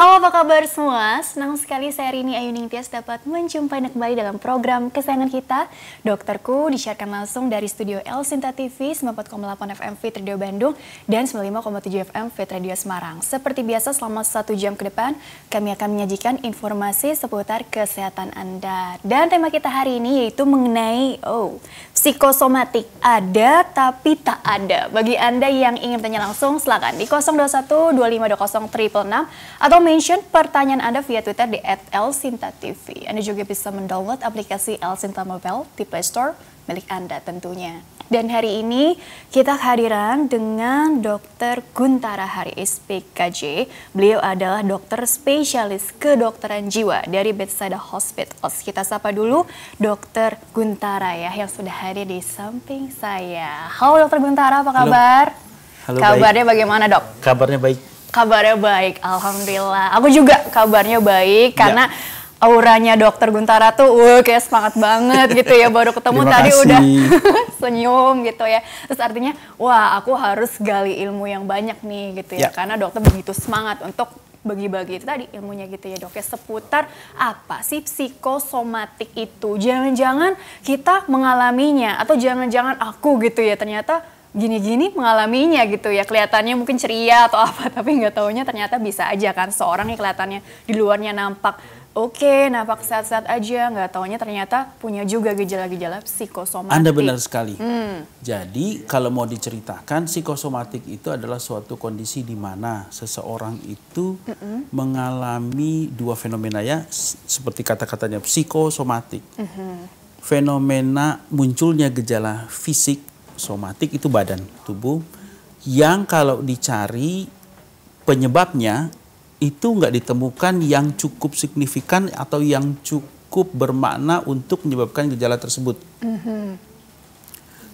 Halo apa kabar semua, senang sekali saya Rini ayu Tias dapat menjumpai Anda kembali dalam program kesayangan kita Dokterku disiarkan langsung dari studio El Sinta TV 94,8 FM Fit Radio Bandung dan 95,7 FM Fit Radio Semarang Seperti biasa selama satu jam ke depan kami akan menyajikan informasi seputar kesehatan Anda Dan tema kita hari ini yaitu mengenai oh psikosomatik ada tapi tak ada Bagi Anda yang ingin tanya langsung silakan di 021 2520 atau mention pertanyaan Anda via Twitter di @elsinta_tv. Anda juga bisa mendownload aplikasi Elsinta Mobile di Play Store milik Anda tentunya. Dan hari ini kita kehadiran dengan Dr. Guntara Hari, Spkj. Beliau adalah dokter spesialis kedokteran jiwa dari Bethesda Hospital. Kita sapa dulu Dr. Guntara ya yang sudah hadir di samping saya. Halo Dr. Guntara, apa kabar? Halo. Halo, Kabarnya baik. bagaimana dok? Kabarnya baik. Kabarnya baik, alhamdulillah. Aku juga kabarnya baik ya. karena ya. auranya Dokter Guntara tuh, wah kayak semangat banget gitu ya. Baru ketemu Terima tadi kasih. udah senyum gitu ya. Terus artinya, wah aku harus gali ilmu yang banyak nih gitu ya. ya. Karena dokter begitu semangat untuk bagi-bagi itu tadi ilmunya gitu ya dok ya seputar apa sih psikosomatik itu jangan-jangan kita mengalaminya atau jangan-jangan aku gitu ya ternyata gini-gini mengalaminya gitu ya kelihatannya mungkin ceria atau apa tapi nggak taunya ternyata bisa aja kan seorang yang kelihatannya di luarnya nampak oke okay, nampak sehat-sehat aja nggak taunya ternyata punya juga gejala-gejala psikosomatik. Anda benar sekali. Hmm. Jadi kalau mau diceritakan psikosomatik itu adalah suatu kondisi di mana seseorang itu mm -mm. mengalami dua fenomena ya seperti kata-katanya psikosomatik. Mm -hmm. Fenomena munculnya gejala fisik somatik itu badan tubuh yang kalau dicari penyebabnya itu nggak ditemukan yang cukup signifikan atau yang cukup bermakna untuk menyebabkan gejala tersebut. Mm-hmm.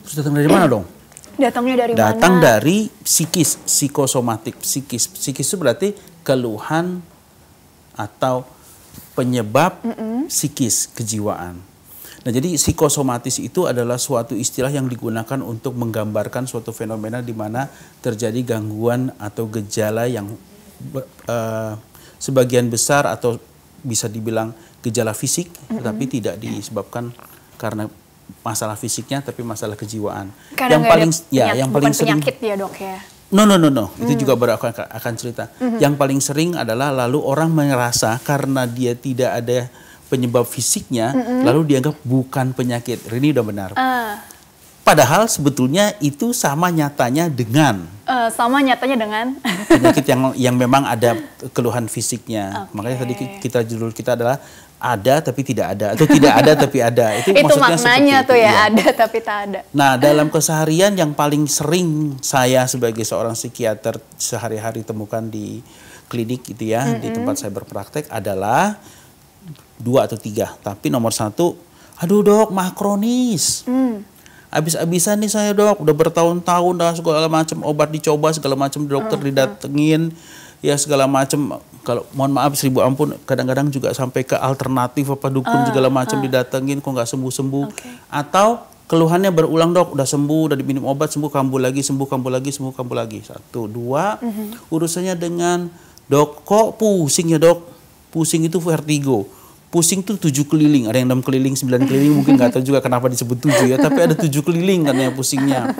Terus datang dari mana dong? Datangnya dari Datang mana? dari psikis, psikosomatik, psikis. Psikis itu berarti keluhan atau penyebab mm -mm. psikis kejiwaan. Nah, jadi psikosomatis itu adalah suatu istilah yang digunakan untuk menggambarkan suatu fenomena di mana terjadi gangguan atau gejala yang uh, sebagian besar atau bisa dibilang gejala fisik, mm-hmm. tetapi tidak disebabkan karena masalah fisiknya, tapi masalah kejiwaan. Karena yang paling ya, yang paling sering penyakit ya dok ya. No no no no, itu mm. juga baru akan akan cerita. Mm-hmm. Yang paling sering adalah lalu orang merasa karena dia tidak ada penyebab fisiknya mm -hmm. lalu dianggap bukan penyakit. Ini udah benar. Uh. Padahal sebetulnya itu sama nyatanya dengan uh, sama nyatanya dengan penyakit yang yang memang ada keluhan fisiknya. Okay. Makanya tadi kita judul kita adalah ada tapi tidak ada atau tidak ada tapi ada. Itu, itu maksudnya maknanya tuh ya, ya ada tapi tak ada. Nah, dalam keseharian yang paling sering saya sebagai seorang psikiater sehari-hari temukan di klinik gitu ya, mm -hmm. di tempat saya berpraktek adalah dua atau tiga. Tapi nomor satu, aduh dok makronis. Hmm. Abis-abisan nih saya dok, udah bertahun-tahun dah segala macam obat dicoba segala macam dokter hmm. didatengin ya segala macam kalau mohon maaf seribu ampun kadang-kadang juga sampai ke alternatif apa dukun uh, segala macam uh. didatengin kok nggak sembuh-sembuh okay. atau keluhannya berulang dok udah sembuh udah diminum obat sembuh kambuh lagi sembuh kambuh lagi sembuh kambuh lagi satu dua hmm urusannya dengan dok kok pusing ya dok pusing itu vertigo pusing tuh tujuh keliling ada yang enam keliling sembilan keliling mungkin nggak tahu juga kenapa disebut tujuh ya tapi ada tujuh keliling kan yang pusingnya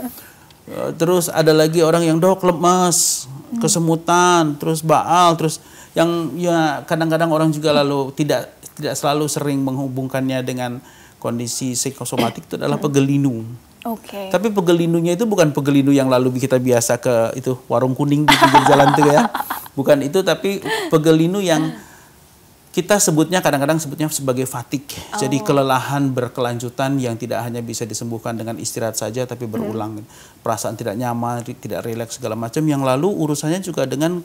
eh, terus ada lagi orang yang dok lemas kesemutan terus baal terus yang ya kadang-kadang orang juga lalu tidak tidak selalu sering menghubungkannya dengan kondisi psikosomatik itu adalah pegelinu Okay. Tapi pegelindunya itu bukan pegelindu yang lalu kita biasa ke itu warung kuning di pinggir jalan tuh ya. Bukan itu tapi pegelindu yang kita sebutnya kadang-kadang sebutnya sebagai fatik. Oh. Jadi kelelahan berkelanjutan yang tidak hanya bisa disembuhkan dengan istirahat saja tapi hmm. berulang. Hmm. Perasaan tidak nyaman, tidak rileks segala macam yang lalu urusannya juga dengan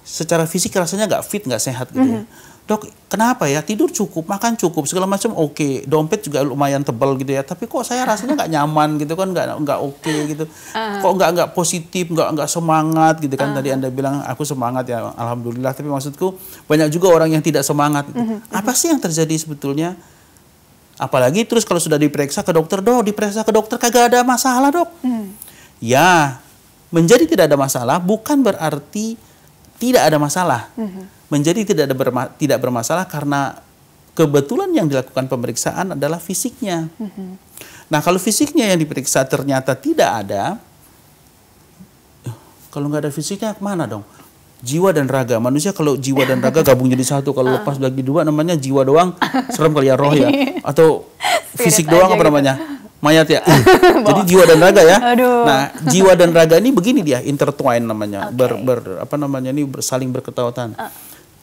secara fisik rasanya nggak fit, nggak sehat gitu ya. hmm dok kenapa ya tidur cukup makan cukup segala macam oke okay. dompet juga lumayan tebal gitu ya tapi kok saya rasanya nggak nyaman gitu kan nggak nggak oke okay, gitu eh. kok nggak nggak positif nggak nggak semangat gitu kan eh. tadi anda bilang aku semangat ya alhamdulillah tapi maksudku banyak juga orang yang tidak semangat gitu. mhm, mhm. apa sih yang terjadi sebetulnya apalagi terus kalau sudah diperiksa ke dokter dok diperiksa ke dokter kagak ada masalah dok mhm. ya menjadi tidak ada masalah bukan berarti tidak ada masalah menjadi tidak ada berma tidak bermasalah karena kebetulan yang dilakukan pemeriksaan adalah fisiknya. Mm -hmm. Nah, kalau fisiknya yang diperiksa ternyata tidak ada, kalau nggak ada fisiknya kemana dong? Jiwa dan raga. Manusia kalau jiwa dan raga gabung jadi satu, kalau ah. lepas bagi dua namanya jiwa doang, serem kali ya roh ya. Iya. Atau fisik doang apa gitu. namanya? Mayat ya. jadi jiwa dan raga ya. Aduh. Nah, jiwa dan raga ini begini dia, intertwine namanya. Okay. Ber, ber apa namanya ini bersaling berketautan. Uh ah.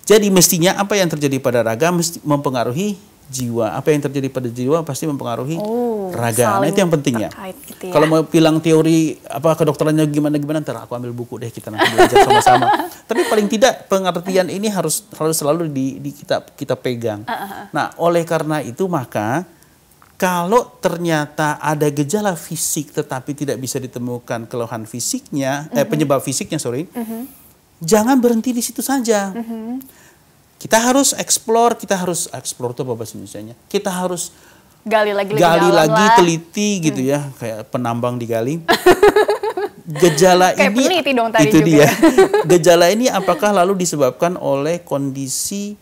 Jadi mestinya apa yang terjadi pada raga mesti mempengaruhi jiwa. Apa yang terjadi pada jiwa pasti mempengaruhi oh, raga. Nah, itu yang pentingnya. Gitu ya. Kalau mau bilang teori apa kedokterannya gimana gimana ntar aku ambil buku deh kita nanti belajar sama-sama. Tapi paling tidak pengertian ini harus harus selalu di, di kita kita pegang. Uh, ah, -huh. Ah, ah. Nah, oleh karena itu maka kalau ternyata ada gejala fisik tetapi tidak bisa ditemukan keluhan fisiknya, uh -huh. eh mm-hmm. penyebab fisiknya sorry, Uh mm-hmm. -huh jangan berhenti di situ saja. Mm -hmm. Kita harus explore, kita harus explore tuh bahasa Indonesia-nya. Kita harus gali lagi, gali lagi, lagi teliti gitu ya, mm. kayak penambang digali. Gejala kayak ini dong tadi itu juga. dia. Gejala ini apakah lalu disebabkan oleh kondisi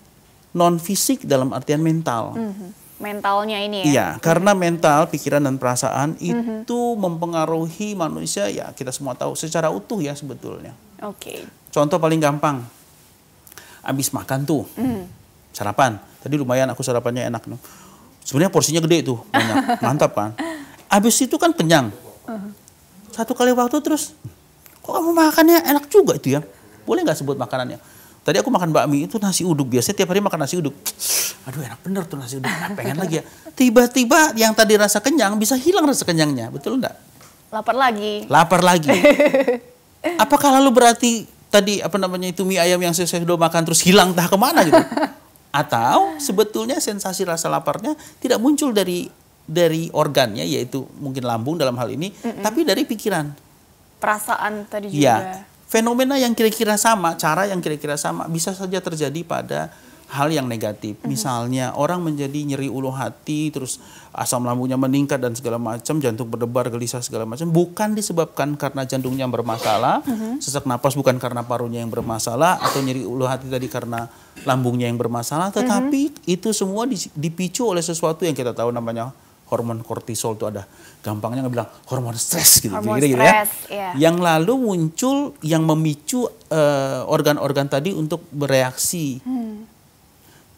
non fisik dalam artian mental? Mm -hmm. Mentalnya ini ya. Iya, mm-hmm. karena mental, pikiran dan perasaan mm -hmm. itu mempengaruhi manusia ya kita semua tahu secara utuh ya sebetulnya. Oke. Okay. Contoh paling gampang, abis makan tuh mm. sarapan. Tadi lumayan aku sarapannya enak. Sebenarnya porsinya gede tuh, banyak, mantap kan. Abis itu kan kenyang. Uh-huh. Satu kali waktu terus, kok kamu makannya enak juga itu ya? Boleh nggak sebut makanannya? Tadi aku makan bakmi itu nasi uduk. biasa. tiap hari makan nasi uduk. Aduh enak bener tuh nasi uduk. Nah, pengen lagi ya. Tiba-tiba yang tadi rasa kenyang bisa hilang rasa kenyangnya. Betul enggak? Lapar lagi. Lapar lagi. Apakah lalu berarti tadi apa namanya itu mie ayam yang saya sudah makan terus hilang entah kemana gitu. Atau sebetulnya sensasi rasa laparnya tidak muncul dari dari organnya yaitu mungkin lambung dalam hal ini, mm -mm. tapi dari pikiran. Perasaan tadi iya. juga. Ya, fenomena yang kira-kira sama, cara yang kira-kira sama bisa saja terjadi pada hal yang negatif. Mm -hmm. Misalnya orang menjadi nyeri ulu hati, terus asam lambungnya meningkat dan segala macam, jantung berdebar, gelisah segala macam, bukan disebabkan karena jantungnya bermasalah, mm -hmm. sesak napas bukan karena parunya yang bermasalah atau nyeri ulu hati tadi karena lambungnya yang bermasalah, tetapi mm -hmm. itu semua dipicu oleh sesuatu yang kita tahu namanya hormon kortisol itu ada gampangnya nggak bilang hormon stres gitu hormon gitu, gitu ya yeah. yang lalu muncul yang memicu eh, organ-organ uh, tadi untuk bereaksi hmm.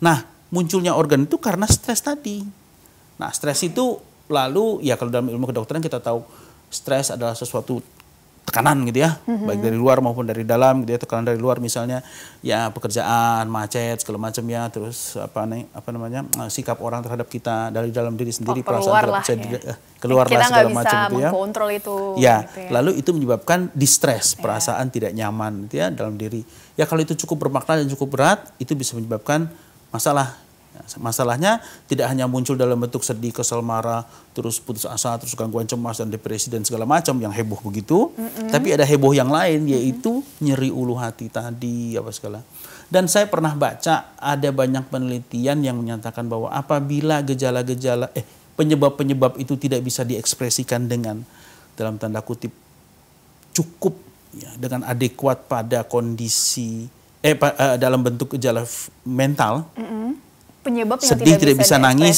Nah, munculnya organ itu karena stres tadi. Nah, stres itu lalu ya kalau dalam ilmu kedokteran kita tahu stres adalah sesuatu tekanan gitu ya, mm-hmm. baik dari luar maupun dari dalam gitu ya. Tekanan dari luar misalnya ya pekerjaan, macet segala macam ya, terus apa nih apa namanya eh, sikap orang terhadap kita dari dalam diri sendiri oh, perasaan terhadap ya. Diri, eh, keluar kita segala macam gitu ya. itu. Ya, gitu ya, lalu itu menyebabkan distress, ya. perasaan tidak nyaman gitu ya dalam diri. Ya kalau itu cukup bermakna dan cukup berat, itu bisa menyebabkan masalah. Masalahnya tidak hanya muncul dalam bentuk sedih, kesel, marah, terus putus asa, terus gangguan cemas dan depresi dan segala macam yang heboh begitu. Mm -hmm. Tapi ada heboh yang lain yaitu nyeri ulu hati tadi apa segala. Dan saya pernah baca ada banyak penelitian yang menyatakan bahwa apabila gejala-gejala eh penyebab-penyebab itu tidak bisa diekspresikan dengan dalam tanda kutip cukup ya, dengan adekuat pada kondisi eh pa, uh, dalam bentuk gejala mental mm -hmm. yang sedih tidak, bisa, bisa nangis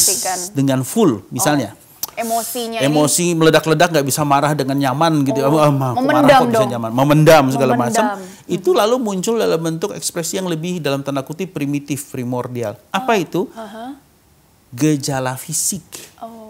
dengan full oh, misalnya oh emosinya emosi meledak-ledak nggak bisa marah dengan nyaman gitu ya. oh, ah, aku marah kok bisa nyaman memendam segala macam itu lalu muncul dalam bentuk ekspresi yang lebih dalam tanda kutip primitif primordial apa oh. itu uh -huh. gejala fisik oh.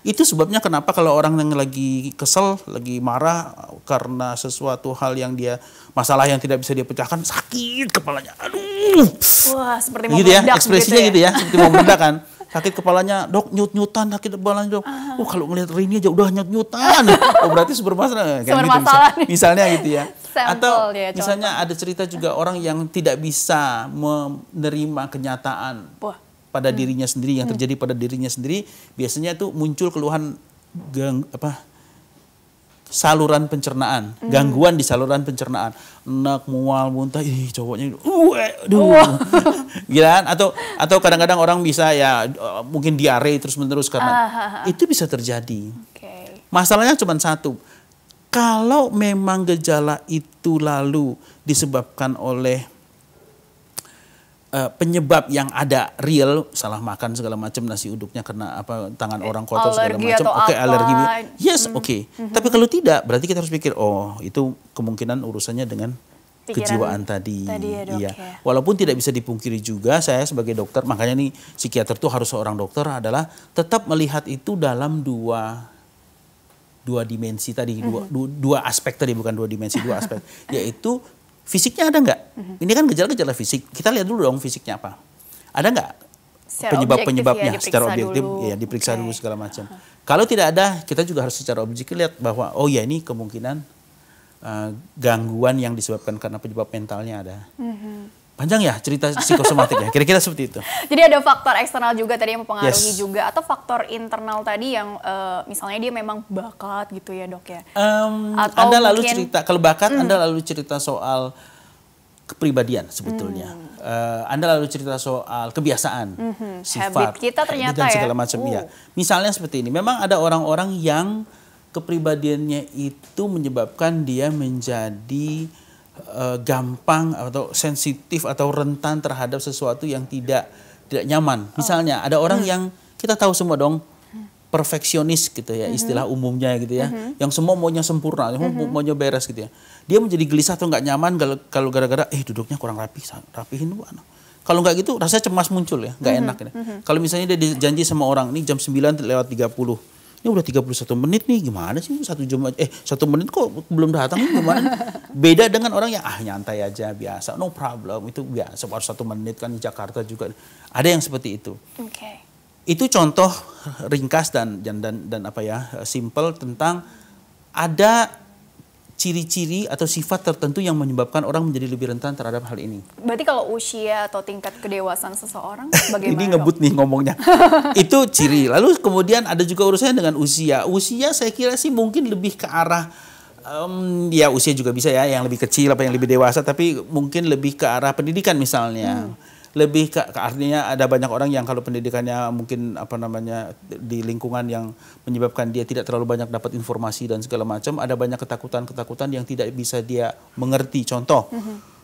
Itu sebabnya kenapa kalau orang yang lagi kesel, lagi marah karena sesuatu hal yang dia masalah yang tidak bisa dia pecahkan, sakit kepalanya. Aduh. Wah, seperti mau gitu ya, ekspresinya gitu, gitu ya, gitu ya seperti mau meledak kan. Sakit kepalanya, dok nyut-nyutan, sakit kepalanya dok. Uh. Oh, kalau ngeliat Rini aja udah nyut-nyutan. oh, berarti super masalah. Kan super gitu, masalah misalnya, misalnya gitu ya. Sample, Atau ya, misalnya ada cerita juga orang yang tidak bisa menerima kenyataan. Wah pada hmm. dirinya sendiri yang hmm. terjadi pada dirinya sendiri biasanya itu muncul keluhan gang apa saluran pencernaan, hmm. gangguan di saluran pencernaan, enak mual muntah, ih cowoknya, uh, aduh, gila gitu kan? atau atau kadang-kadang orang bisa ya mungkin diare terus menerus karena uh, uh, uh. itu bisa terjadi. Okay. Masalahnya cuma satu, kalau memang gejala itu lalu disebabkan oleh uh, penyebab yang ada real salah makan segala macam nasi uduknya kena apa tangan orang kotor segala macam oke okay, alergi yes hmm. oke okay. hmm. tapi kalau tidak berarti kita harus pikir oh itu kemungkinan urusannya dengan Pikiran kejiwaan tadi, tadi ya, dok, iya. Ya. Walaupun tidak bisa dipungkiri juga, saya sebagai dokter, makanya nih psikiater tuh harus seorang dokter adalah tetap melihat itu dalam dua dua dimensi tadi, dua, mm-hmm. dua aspek tadi bukan dua dimensi, dua aspek, yaitu Fisiknya ada nggak? Mm-hmm. Ini kan gejala-gejala fisik. Kita lihat dulu dong fisiknya apa. Ada nggak penyebab-penyebabnya ya, secara objektif? Dulu. Ya diperiksa okay. dulu segala macam. Uh-huh. Kalau tidak ada, kita juga harus secara objektif lihat bahwa oh ya ini kemungkinan uh, gangguan yang disebabkan karena penyebab mentalnya ada. Mm-hmm panjang ya cerita psikosomatik ya. Kira-kira seperti itu. Jadi ada faktor eksternal juga tadi yang mempengaruhi yes. juga atau faktor internal tadi yang uh, misalnya dia memang bakat gitu ya dok ya. Um, atau anda lalu mungkin, cerita kalau bakat mm. anda lalu cerita soal kepribadian sebetulnya. Mm. Uh, anda lalu cerita soal kebiasaan, mm -hmm. sifat, Habit kita ternyata dan ya. segala macam iya. uh. ya. Misalnya seperti ini. Memang ada orang-orang yang kepribadiannya itu menyebabkan dia menjadi uh, gampang atau sensitif atau rentan terhadap sesuatu yang tidak tidak nyaman. Oh. Misalnya oh. ada orang hmm. yang kita tahu semua dong perfeksionis gitu ya, mm -hmm. istilah umumnya gitu ya. Mm -hmm. Yang semua maunya sempurna, mm -hmm. maunya beres gitu ya. Dia menjadi gelisah atau nggak nyaman kalau gara-gara eh duduknya kurang rapi, rapihin dulu Kalau nggak gitu rasanya cemas muncul ya, nggak mm -hmm. enak. ya. Mm -hmm. Kalau misalnya dia janji sama orang, ini jam 9 lewat 30 ini udah 31 menit nih gimana sih satu jam aja, eh satu menit kok belum datang gimana beda dengan orang yang ah nyantai aja biasa no problem itu biasa baru satu menit kan di Jakarta juga ada yang seperti itu okay. itu contoh ringkas dan dan dan, dan apa ya eh, simple tentang ada ciri-ciri atau sifat tertentu yang menyebabkan orang menjadi lebih rentan terhadap hal ini. Berarti kalau usia atau tingkat kedewasaan seseorang bagaimana? ini ngebut dong? nih ngomongnya. itu ciri. Lalu kemudian ada juga urusannya dengan usia. Usia saya kira sih mungkin lebih ke arah um, ya usia juga bisa ya yang lebih kecil apa yang lebih dewasa tapi mungkin lebih ke arah pendidikan misalnya. Hmm lebih ke artinya ada banyak orang yang kalau pendidikannya mungkin apa namanya di lingkungan yang menyebabkan dia tidak terlalu banyak dapat informasi dan segala macam ada banyak ketakutan-ketakutan yang tidak bisa dia mengerti contoh mm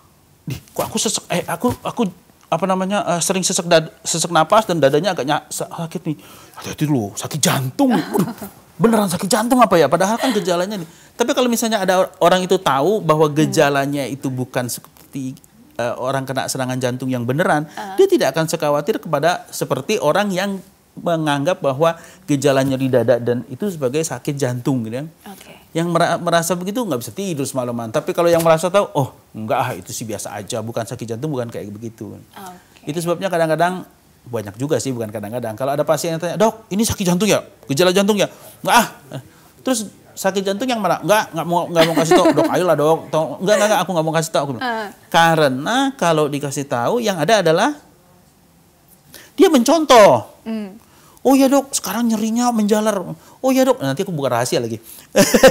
kok aku sesek eh aku aku apa namanya uh, sering sesek dad, sesek napas dan dadanya agaknya sakit nih hati-hati dulu sakit jantung Aduh, beneran sakit jantung apa ya padahal kan gejalanya nih tapi kalau misalnya ada orang itu tahu bahwa gejalanya itu bukan seperti uh, orang kena serangan jantung yang beneran, uh. dia tidak akan sekhawatir kepada seperti orang yang menganggap bahwa gejala nyeri dada dan itu sebagai sakit jantung gitu ya. Okay. Yang merasa begitu nggak bisa tidur semalaman. Tapi kalau yang merasa tahu, oh enggak ah itu sih biasa aja, bukan sakit jantung, bukan kayak begitu. Okay. Itu sebabnya kadang-kadang banyak juga sih, bukan kadang-kadang. Kalau ada pasien yang tanya, dok ini sakit jantung ya, gejala jantung ya, enggak ah. Terus sakit jantung yang mana? Enggak, enggak mau enggak mau kasih tahu. Dok, ayolah, Dok. Enggak, enggak, aku enggak mau kasih tahu. uh. Karena kalau dikasih tahu yang ada adalah dia mencontoh. Mm. Oh ya dok, sekarang nyerinya menjalar. Oh ya dok, nanti aku buka rahasia lagi.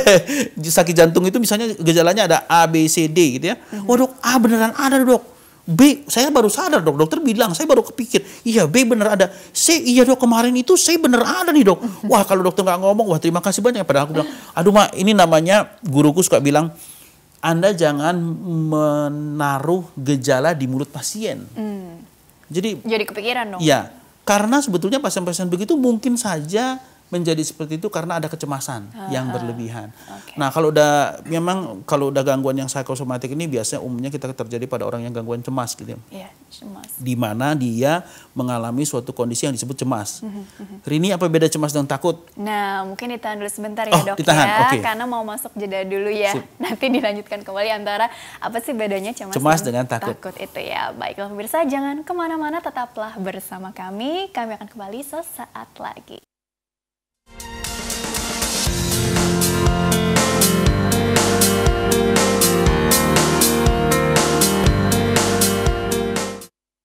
sakit jantung itu misalnya gejalanya ada A, B, C, D gitu ya. Mm -hmm. Oh dok, A beneran ada dok B, saya baru sadar dok, dokter bilang, saya baru kepikir, iya B bener ada, C, iya dok kemarin itu saya benar ada nih dok. Wah kalau dokter nggak ngomong, wah terima kasih banyak. Padahal aku bilang, aduh mak ini namanya guruku suka bilang, Anda jangan menaruh gejala di mulut pasien. Hmm. Jadi, Jadi kepikiran dong? Iya, karena sebetulnya pasien-pasien begitu mungkin saja menjadi seperti itu karena ada kecemasan uh, yang ah. berlebihan. Okay. Nah, kalau udah memang kalau udah gangguan yang psikosomatik ini biasanya umumnya kita terjadi pada orang yang gangguan cemas gitu. Ya. Iya, yeah, cemas. Di mana dia mengalami suatu kondisi yang disebut cemas. Mm -hmm. Rini apa beda cemas dan takut? Nah, mungkin ditahan dulu sebentar ya, oh, Dok ditahan. ya, okay. karena mau masuk jeda dulu ya. Sip. Nanti dilanjutkan kembali antara apa sih bedanya cemas, cemas dengan, dengan takut. takut itu ya. Baiklah pemirsa, jangan kemana mana tetaplah bersama kami. Kami akan kembali sesaat lagi.